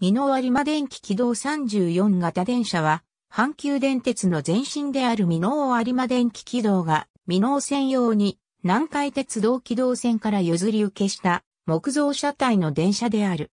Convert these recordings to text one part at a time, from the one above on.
美濃有馬電気軌道34型電車は、阪急電鉄の前身である美濃有馬電気軌道が、美濃線用に、南海鉄道軌道線から譲り受けした、木造車体の電車である。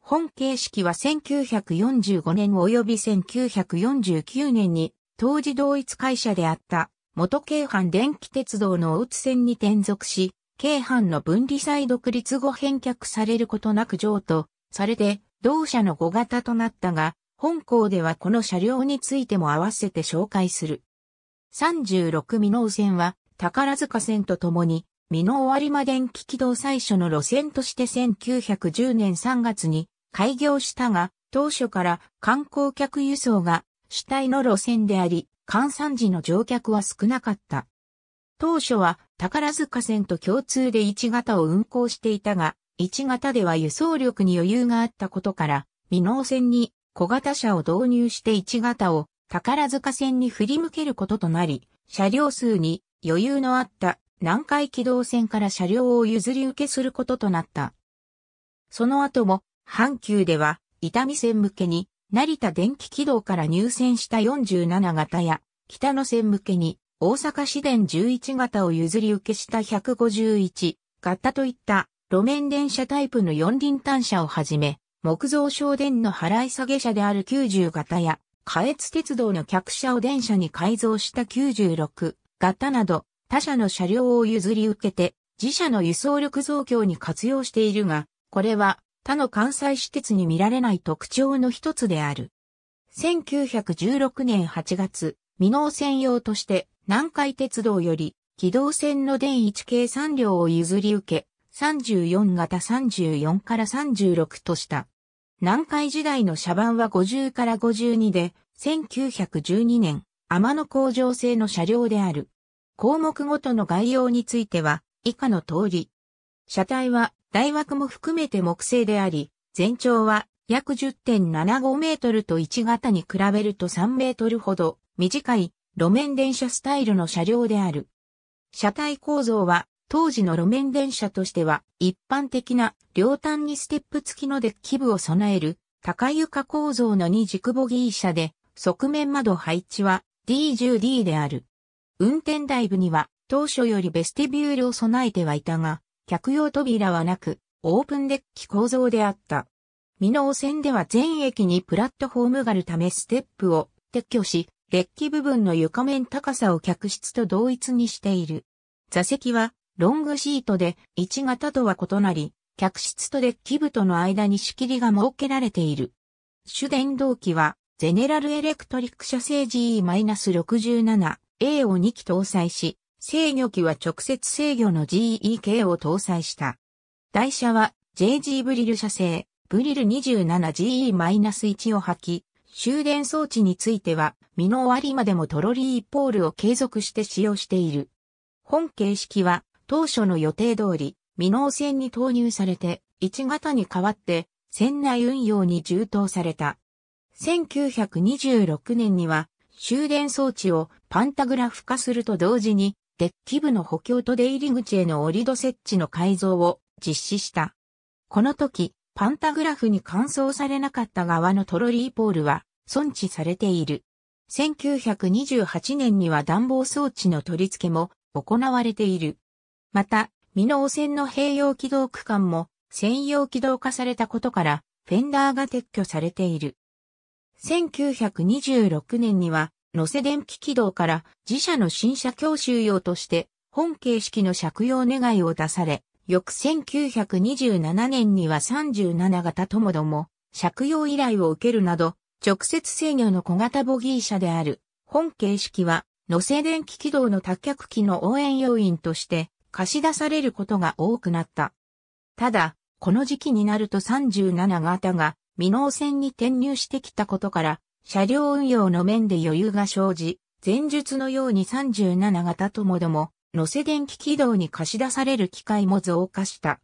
本形式は1945年及び1949年に、当時同一会社であった、元京阪電気鉄道の大津線に転属し、京阪の分離際独立後返却されることなく譲渡されて、同社の5型となったが、本校ではこの車両についても合わせて紹介する。36ノウ線は宝塚線とともに、美濃有馬電気軌道最初の路線として1910年3月に開業したが、当初から観光客輸送が主体の路線であり、関散時の乗客は少なかった。当初は宝塚線と共通で1型を運行していたが、1型では輸送力に余裕があったことから、未納線に小型車を導入して1型を宝塚線に振り向けることとなり、車両数に余裕のあった南海軌道線から車両を譲り受けすることとなった。その後も、阪急では、伊丹線向けに、成田電気軌道から入線した47型や、北野線向けに、大阪市電11型を譲り受けした151型といった路面電車タイプの四輪単車をはじめ、木造省電の払い下げ車である90型や、下越鉄道の客車を電車に改造した96型など、他社の車両を譲り受けて、自社の輸送力増強に活用しているが、これは他の関西私鉄に見られない特徴の一つである。1916年8月、未納専用として南海鉄道より機動線の電1系3両を譲り受け、34型34から36とした。南海時代の車番は50から52で、1912年、天の工場製の車両である。項目ごとの概要については、以下の通り。車体は、大枠も含めて木製であり、全長は約10.75メートルと1型に比べると3メートルほど短い路面電車スタイルの車両である。車体構造は当時の路面電車としては一般的な両端にステップ付きのデッキ部を備える高床構造の2軸ボギー車で側面窓配置は D10D である。運転台部には当初よりベスティビュールを備えてはいたが、客用扉はなく、オープンデッキ構造であった。美濃線では全駅にプラットフォームがあるためステップを撤去し、デッキ部分の床面高さを客室と同一にしている。座席はロングシートで1型とは異なり、客室とデッキ部との間に仕切りが設けられている。主電動機は、ゼネラルエレクトリック社製 GE-67A を2機搭載し、制御機は直接制御の GEK を搭載した。台車は JG ブリル社製、ブリル 27GE-1 を履き、終電装置については、身の終わりまでもトロリーポールを継続して使用している。本形式は当初の予定通り、未納船に投入されて、1型に代わって、船内運用に充当された。1926年には、終電装置をパンタグラフ化すると同時に、デッキ部の補強と出入り口への折り戸設置の改造を実施した。この時、パンタグラフに乾燥されなかった側のトロリーポールは損置されている。1928年には暖房装置の取り付けも行われている。また、美濃線の併用軌道区間も専用軌道化されたことから、フェンダーが撤去されている。1926年には、乗せ電気軌道から自社の新車教習用として本形式の借用願いを出され、翌1927年には37型ともども借用依頼を受けるなど、直接制御の小型ボギー車である本形式は乗せ電気軌道の脱脚機の応援要員として貸し出されることが多くなった。ただ、この時期になると37型が、未納線に転入してきたことから、車両運用の面で余裕が生じ、前述のように37型ともども、乗せ電気軌道に貸し出される機会も増加した。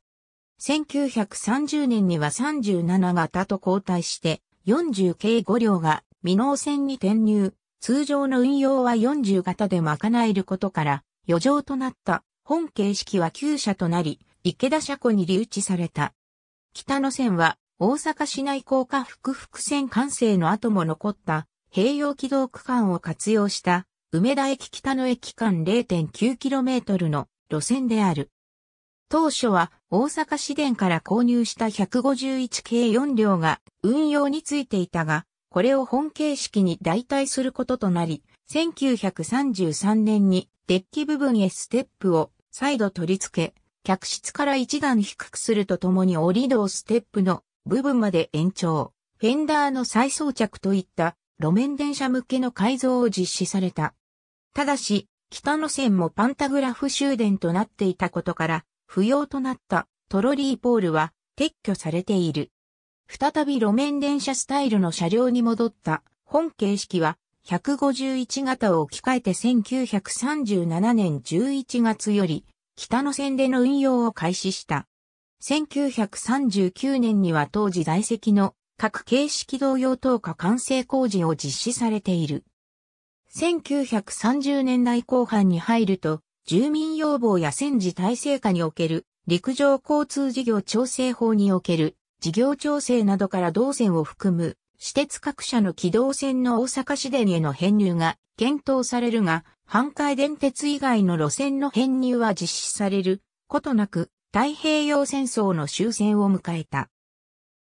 1930年には37型と交代して、40系5両が未納線に転入、通常の運用は40型で賄えることから、余剰となった。本形式は旧車となり、池田車庫に留置された。北野線は大阪市内高架複々線完成の後も残った併用軌道区間を活用した梅田駅北野駅間 0.9km の路線である。当初は大阪市電から購入した151系4両が運用についていたが、これを本形式に代替することとなり、1933年にデッキ部分へステップを再度取り付け、客室から一段低くするとともに折り戸をステップの部分まで延長、フェンダーの再装着といった路面電車向けの改造を実施された。ただし、北の線もパンタグラフ終電となっていたことから、不要となったトロリーポールは撤去されている。再び路面電車スタイルの車両に戻った本形式は151型を置き換えて1937年11月より北野線での運用を開始した。1939年には当時在籍の各形式同様等価完成工事を実施されている。1930年代後半に入ると、住民要望や戦時体制下における陸上交通事業調整法における事業調整などから同線を含む私鉄各社の機動線の大阪市電への編入が検討されるが、阪海電鉄以外の路線の編入は実施されることなく、太平洋戦争の終戦を迎えた。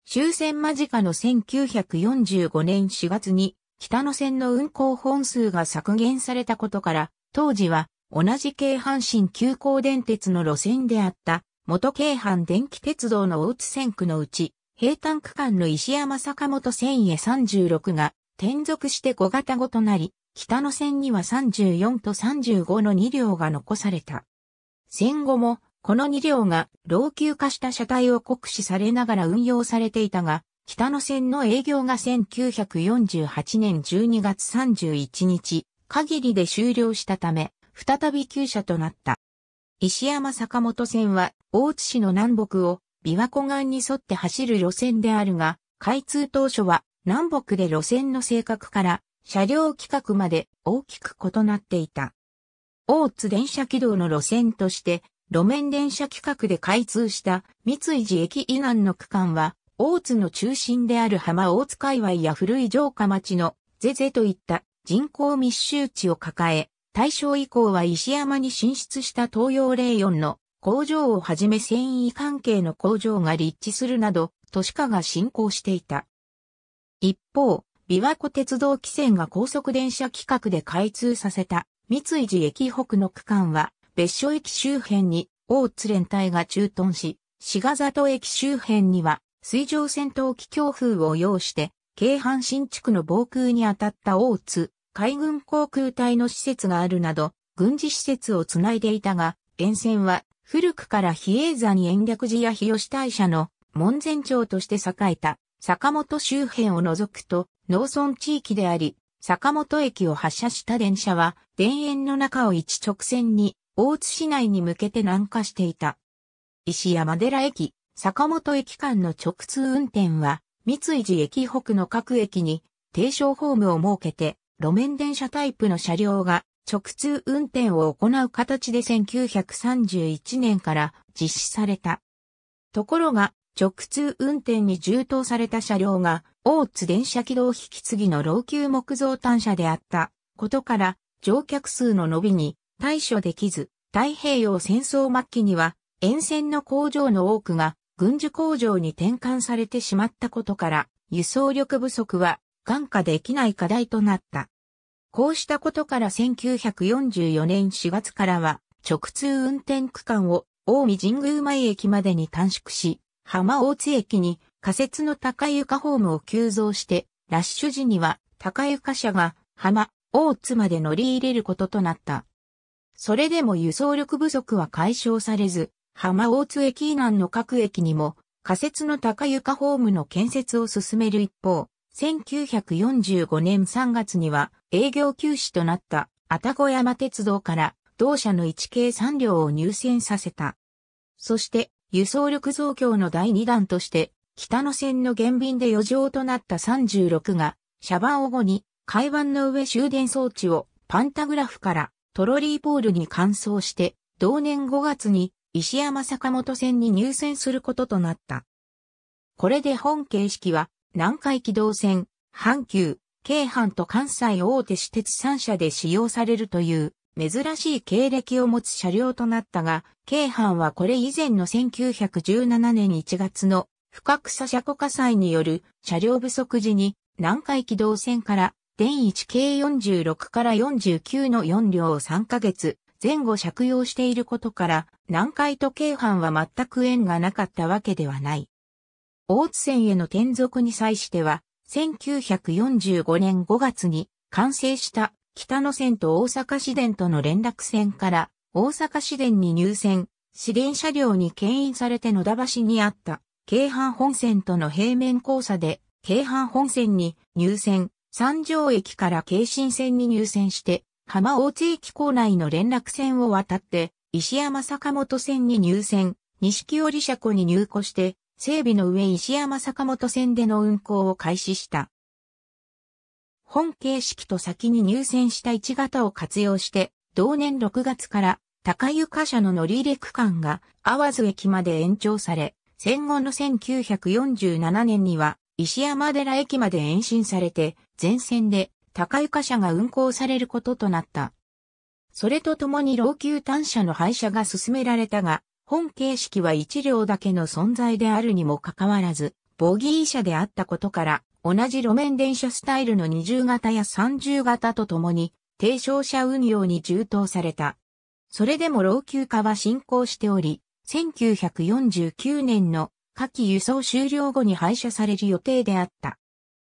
終戦間近の1945年4月に、北野線の運行本数が削減されたことから、当時は同じ京阪神急行電鉄の路線であった、元京阪電気鉄道の大津線区のうち、平坦区間の石山坂本線へ36が転属して5型後となり、北の線には34と35の2両が残された。戦後も、この2両が老朽化した車体を酷使されながら運用されていたが、北野線の営業が1948年12月31日限りで終了したため、再び旧車となった。石山坂本線は大津市の南北を琵琶湖岸に沿って走る路線であるが、開通当初は南北で路線の性格から車両規格まで大きく異なっていた。大津電車軌道の路線として路面電車規格で開通した三井寺駅以南の区間は大津の中心である浜大津界隈や古い城下町のゼゼといった人口密集地を抱え、大正以降は石山に進出した東洋レーヨンの工場をはじめ繊維関係の工場が立地するなど、都市化が進行していた。一方、琵琶湖鉄道汽船が高速電車規格で開通させた三井寺駅北の区間は、別所駅周辺に大津連隊が駐屯し、滋賀里駅周辺には水上戦闘機強風を要して、京阪新地区の防空に当たった大津、海軍航空隊の施設があるなど、軍事施設をつないでいたが、沿線は古くから比叡山延暦寺や日吉大社の門前町として栄えた坂本周辺を除くと農村地域であり、坂本駅を発車した電車は田園の中を一直線に大津市内に向けて南下していた。石山寺駅、坂本駅間の直通運転は三井寺駅北の各駅に低床ホームを設けて路面電車タイプの車両が直通運転を行う形で1931年から実施された。ところが、直通運転に充当された車両が、大津電車軌道引き継ぎの老朽木造単車であったことから、乗客数の伸びに対処できず、太平洋戦争末期には、沿線の工場の多くが軍需工場に転換されてしまったことから、輸送力不足は眼下できない課題となった。こうしたことから1944年4月からは、直通運転区間を大見神宮前駅までに短縮し、浜大津駅に仮設の高床ホームを急増して、ラッシュ時には高床車が浜大津まで乗り入れることとなった。それでも輸送力不足は解消されず、浜大津駅以南の各駅にも仮設の高床ホームの建設を進める一方、1945年3月には営業休止となった愛宕山鉄道から同社の1系3両を入線させた。そして輸送力増強の第2弾として北野線の減便で余剰となった36が車番を後に海湾の上終電装置をパンタグラフからトロリーポールに換装して同年5月に石山坂本線に入線することとなった。これで本形式は南海軌道線、阪急、京阪と関西大手私鉄3社で使用されるという珍しい経歴を持つ車両となったが、京阪はこれ以前の1917年1月の深草車庫火災による車両不足時に南海軌道線から電1系46から49の4両を3ヶ月前後借用していることから南海と京阪は全く縁がなかったわけではない。大津線への転属に際しては、1945年5月に完成した北野線と大阪市電との連絡線から大阪市電に入線、市電車両に牽引されて野田橋にあった京阪本線との平面交差で京阪本線に入線、三条駅から京新線に入線して浜大津駅構内の連絡線を渡って石山坂本線に入線、西織車庫に入庫して整備の上石山坂本線での運行を開始した。本形式と先に入線した1型を活用して、同年6月から高床車の乗り入れ区間が淡津駅まで延長され、戦後の1947年には石山寺駅まで延伸されて、全線で高床車が運行されることとなった。それとともに老朽単車の廃車が進められたが、本形式は一両だけの存在であるにもかかわらず、ボギー車であったことから、同じ路面電車スタイルの20型や30型とともに、低床車運用に充当された。それでも老朽化は進行しており、1949年の夏季輸送終了後に廃車される予定であった。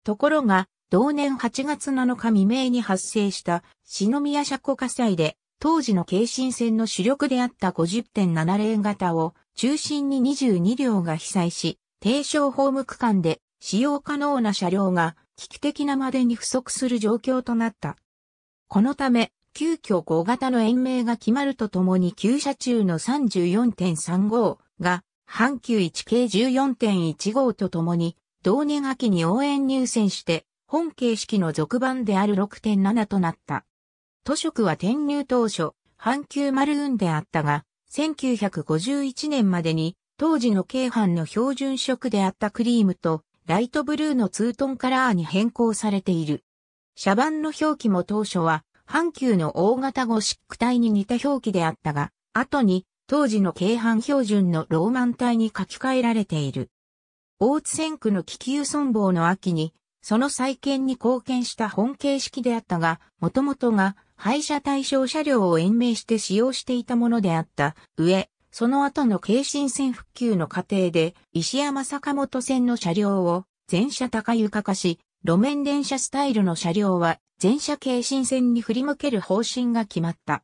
ところが、同年8月7日未明に発生した、篠宮車庫火災で、当時の京神線の主力であった50.7レーン型を中心に22両が被災し、低床ホーム区間で使用可能な車両が危機的なまでに不足する状況となった。このため、急遽5型の延命が決まるとともに旧車中の34.35が阪急1系14.15とともに同年秋に応援入線して本形式の続番である6.7となった。都職は転入当初、阪急ーンであったが、1951年までに当時の京阪の標準色であったクリームとライトブルーのツートンカラーに変更されている。車番の表記も当初は阪急の大型ゴシック体に似た表記であったが、後に当時の京阪標準のローマン体に書き換えられている。大津線区の気球損亡の秋にその再建に貢献した本形式であったが、もともとが廃車対象車両を延命して使用していたものであった上、その後の京神線復旧の過程で、石山坂本線の車両を全車高床化し、路面電車スタイルの車両は全車京神線に振り向ける方針が決まった。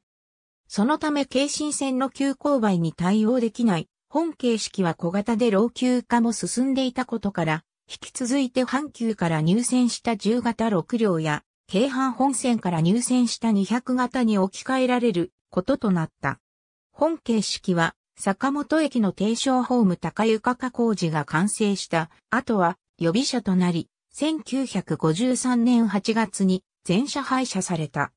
そのため京神線の急勾配に対応できない本形式は小型で老朽化も進んでいたことから、引き続いて阪急から入線した10型6両や、京阪本線から入線した200型に置き換えられることとなった。本形式は、坂本駅の低床ホーム高床化工事が完成した後は予備車となり、1953年8月に全車廃車された。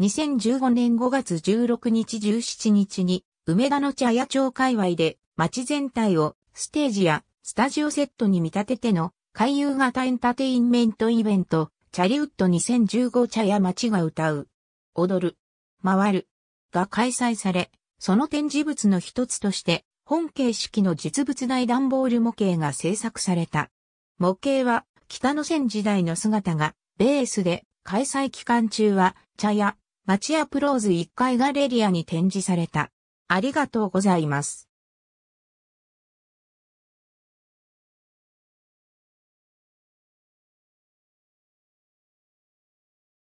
2015年5月16日17日に梅田の茶屋町界隈で街全体をステージやスタジオセットに見立てての、回遊型エンタテインメントイベント、チャリウッド2015茶屋町が歌う、踊る、回る、が開催され、その展示物の一つとして、本形式の実物大段ボール模型が制作された。模型は、北の線時代の姿が、ベースで、開催期間中は、茶屋、町屋プローズ1階ガレリアに展示された。ありがとうございます。